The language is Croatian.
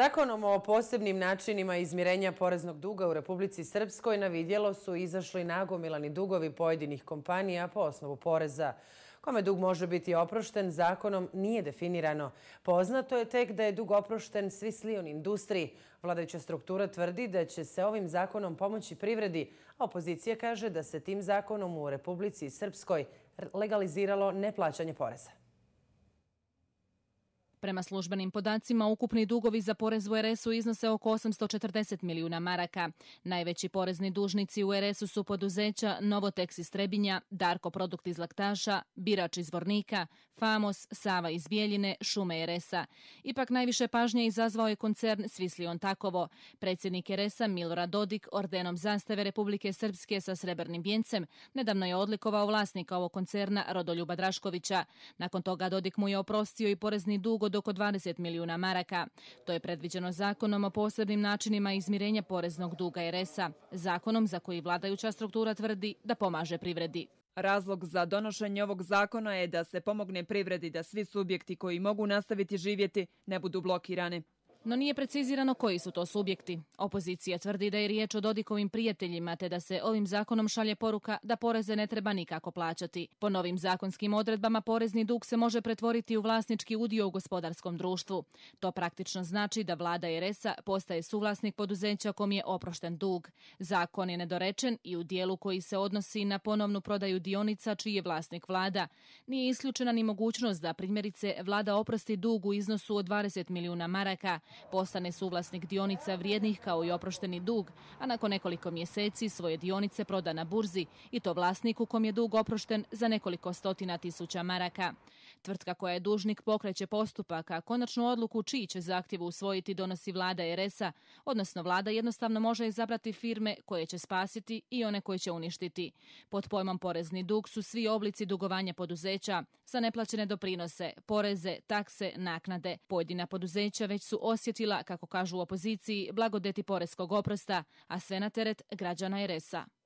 Zakonom o posebnim načinima izmirenja poreznog duga u Republici Srpskoj na vidjelo su izašli nagomilani dugovi pojedinih kompanija po osnovu poreza. Kome dug može biti oprošten, zakonom nije definirano. Poznato je tek da je dug oprošten svi slion industriji. Vladajuća struktura tvrdi da će se ovim zakonom pomoći privredi, a opozicija kaže da se tim zakonom u Republici Srpskoj legaliziralo neplaćanje poreza. Prema službenim podacima, ukupni dugovi za porez u RS-u iznose oko 840 milijuna maraka. Najveći porezni dužnici u RS-u su poduzeća Novotex iz Trebinja, Darko Produkt iz Laktaša, Birač iz Vornika, Famos, Sava iz Bijeljine, Šume RS-a. Ipak najviše pažnje izazvao je koncern Svislion Takovo. Predsjednik RS-a Milorad Dodik ordenom zastave Republike Srpske sa srebrnim vjencem nedavno je odlikovao vlasnika ovog koncerna Rodoljuba Draškovića. Nakon toga Dodik mu je oprostio i porezni dug od oko 20 milijuna maraka. To je predviđeno zakonom o posebnim načinima izmirenja poreznog duga RS-a, zakonom za koji vladajuća struktura tvrdi da pomaže privredi. Razlog za donošenje ovog zakona je da se pomogne privredi da svi subjekti koji mogu nastaviti živjeti ne budu blokirani no nije precizirano koji su to subjekti. Opozicija tvrdi da je riječ o Dodikovim prijateljima te da se ovim zakonom šalje poruka da poreze ne treba nikako plaćati. Po novim zakonskim odredbama porezni dug se može pretvoriti u vlasnički udio u gospodarskom društvu. To praktično znači da vlada Eresa postaje suvlasnik poduzeća kom je oprošten dug. Zakon je nedorečen i u dijelu koji se odnosi na ponovnu prodaju dionica čiji je vlasnik vlada. Nije isključena ni mogućnost da primjerice vlada oprosti dug u iznosu od 20 milijuna maraka, Postane suvlasnik dionica vrijednih kao i oprošteni dug, a nakon nekoliko mjeseci svoje dionice proda na burzi i to vlasniku kom je dug oprošten za nekoliko stotina tisuća maraka. Tvrtka koja je dužnik pokreće postupak, a konačnu odluku čiji će zahtjevu usvojiti donosi vlada RS-a, odnosno vlada jednostavno može izabrati firme koje će spasiti i one koje će uništiti. Pod pojmom porezni dug su svi oblici dugovanja poduzeća za neplaćene doprinose, poreze, takse, naknade. Pojedina poduzeća već su sjetila, kako kažu u opoziciji, blagodeti poreskog oprosta, a sve na teret građana RS-a.